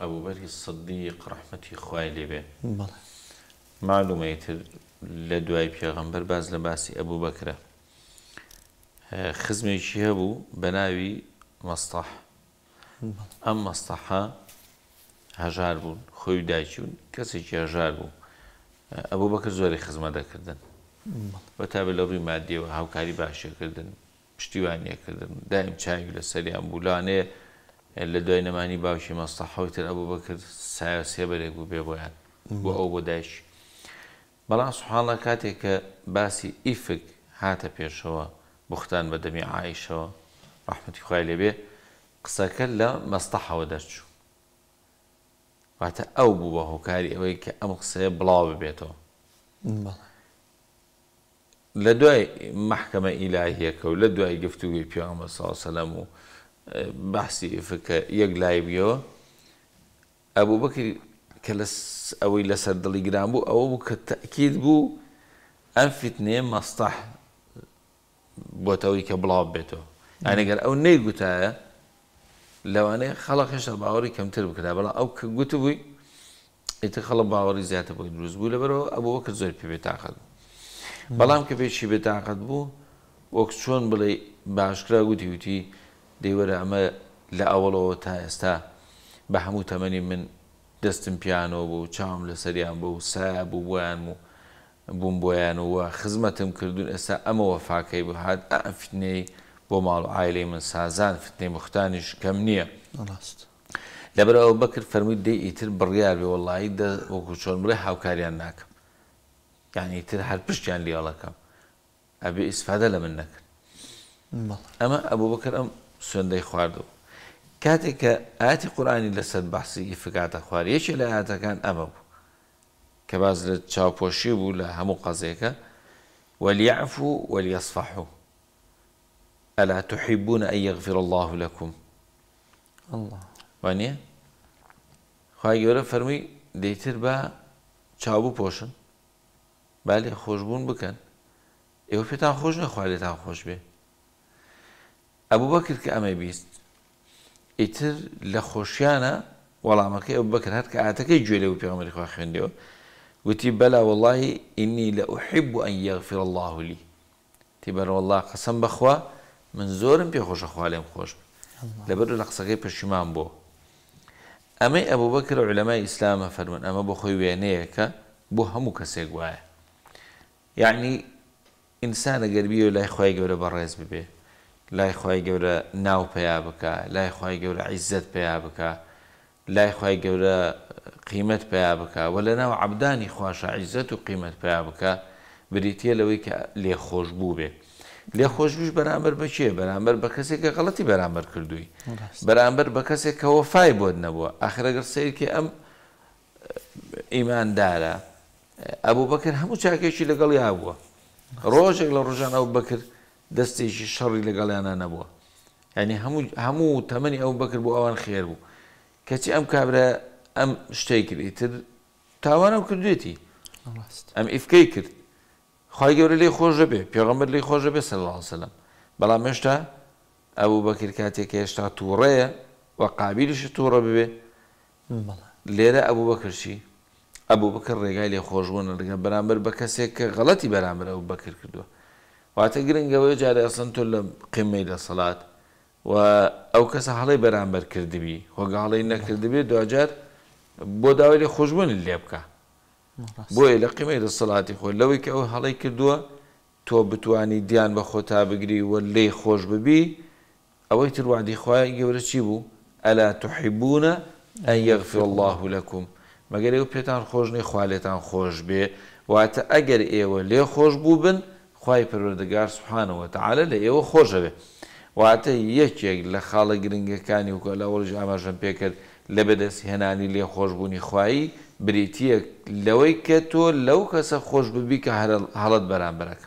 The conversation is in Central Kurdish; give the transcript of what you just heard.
ئەو بەری سەدی قڕحمەتی خوای لێبێ معلومەتر لە دوای پێغەمبەر باز لە باسی ئەبوو بکرە خزمێکی هەبوو بە ناوی مەستاح ئەم مەستەحا هەژار بوون خۆی داچون کەسێکی هەژار بوو ئەبوو بەکە زۆری خزمە دەکردن بە تا بە لەڕووی مادیەوە هاوکاری باشێکردن پشتیوانیەکردن دایم چاوی لە سەریان بولانێ لە دوای نەمانی باوشی مەستەحەوتتر ئەبوو بکرد سایە سێبەرێک بوو بێ بۆیان بۆ ئەو بۆ دایش بەڵام سوحاڵە کاتێک کە باسی ئیفک هاتە پێشەوە بختان بە دەمی عیشەوە ڕحمەتی خی لێبێ قسەکە لە مەستەحەوە دەرچوو واتە ئەو بوو بە هۆکاری ئەوەی کە ئەم قسەیە بڵاو ببێتەوە لە دوای محکمە ئیلاهیەکە و لە دوای گفتوگوی پیامە ساوسەلەم و باسی فکە یەک لای بیەوە ئەبوو بکری کە ئەوەی لەسەر دڵی گران بوو ئەوە بوو کە تەکیید بوو ئەم فیتنێ مەستاح بۆتەوەی کە بڵاو بێتەوە ئەنەگەر ئەو نەیگوتایە لەوانەیە خەڵق هێشتا باوەڕی کەمتر بکرا بەڵ ئەو کە گوت بووی ئیتر خەڵە باوەڕی زیاتە بۆی دروست بوو لەبەرەوە ئەوەوە کە زۆر پێ بێتاقەت بەڵام کە پێشی بێتاقەت بوو وەک چۆن بڵێ باشکرا گوتی وتی دەیوەرە ئەمە لە ئەوڵەوە تا ئێستا بە هەموو تەمەنی من دەستم پیانەوە بوو چاوم لە سەریان بوو سا بوو بۆیان و بووم بۆیان ووە خزمەتم کردوون ئێستا ئەمەوە فاکەی بهات ئەفتنەی بۆ ماڵ عیلی من سازان فتنەی مختانیش کەم نییە لەبەرەوە بەکرد فەرمووی دەی ئیتر بڕیار بێ وڵی وەکو چۆن بڵێ هاوکاریان ناکەم یعنی تر هەر پشتیان لیاڵەکەم ئەبێ ئیسفادە لە من نەکرد ئەمە ئەبوو بکرد ئەم سنده خواردو کاتێک کە ئاتی قورآانی لەسەر بحثي فکاتە خوار يشي لە كان ئەمە كباز لتشاو بوشيبو لە قزيكا وليعفو وليصفحو ألا تحبون أن يغفر الله لكم ئە یغفر الله لەکوم وانە خی گەورە فەرمی دەیتر بە چابوو پۆشن بالێ خۆشببوون بکەن ئێوە پێتان خۆش نەخوالێتان خۆش ابو بكر كامي بيست اتر لخوشيانا ولا خۆشیانە ابو بكر بکرد هەر کە ئاتەکەی گوێ لە و پێغمەری وتي بلا والله اني لا احب ان يغفر الله لي تیبەر والله قسم بخوا من زور بي خوش لێم خۆش لەبەر لە قسەکەی پەشیمان بۆ ئەمەی ئەبوو بەکر علەمای ئیسلامە فەرمن ئەمە بۆ خۆی بو بۆ هەموو کەسێک وایە یعنی ئینسانە گەربی و لای خی لای خی گەورە ناو پیا بکە لای خی گەورە عیزت پیا بکە لای خی گەورە قیمت پیا بکە و لە ناو عبدانی خواشە عیزت و قیمت پیا بکە بریتە لەوەی کە لێخۆش بوو بێ لێ خۆشبیش بەرامبەر بچێ بەرامبەر بە کەسێک کە غەڵەتی بەرامبەر کردووی بەرامبەر بە کەسێک کەەوە فای بۆت نەبووە ئاخرەگەر سیرکە ئەم ئیماندارە ئەبوو بەکرد هەموو چاکێکی لەگەڵ یا بووە ڕۆژێک لە ڕۆژان ئەو بکرد دەستێکی شەڕی لەگەڵیانە نەبووە ینی هەموو تەمەنی ئەو بکرد بۆ ئەوان خێر بوو کەچی ئەم کابرا ئەم شتەی کردی تر تاوانە کردوێتی ئەم ئیفکەی کرد خی گەورە لی خۆشە بێ پێغەمبەر لی خۆشە بێ سەسلم بەڵام هێشتا ئەوە بەکرد کاتێک هێشتا تووڕەیە و قابلیشی تووڕە ببێ لێرە ئەبوو بەکرشی ئەبوو بکە ڕێگای لێ خۆشبوون ڕگە بەرامبەر بە کەسێک کە غەڵەتی بەرامبەر ئەو بەکرد کردووە واتە گرنگەوەی جارێ ئەسن تۆ لە قیمەی لە سەڵات و ئەو کەسە هەڵی بەرامبەر کردبی هۆگاڵی نەکردبێ دوجار بۆ داوای خۆشببوون لێ بکە بۆیە لە قیمەی لە سەڵاتی خۆی لەوەی کە ئەو هەڵی کردووە تۆ بتانی دیان بە خۆتا بگری وە لێی خۆش ببی ئەوەی تروادی خوای گەورە چی بوو ئەلا تحیبوونە ئە یەغفر الله لەکوم مەگەر ئەو پێتان خۆشنی خوالێتان خۆش بێ واتە ئەگەر ئێوە لێ خۆش بوو بن خی پەروەردەگار سوحانەوە تعاالە لە ئێوە خۆشەوێ واتە یەکێک لە خاڵە گرنگەکانی وکە لەوەژ ئاماژەم پێکرد لە بەدەست هێنانی لێ خۆشببوونی خوایی بریتیەک لەوەی کە تۆ لەو کەسە خۆش ببی کە هەڵت بەرامبەرەکە.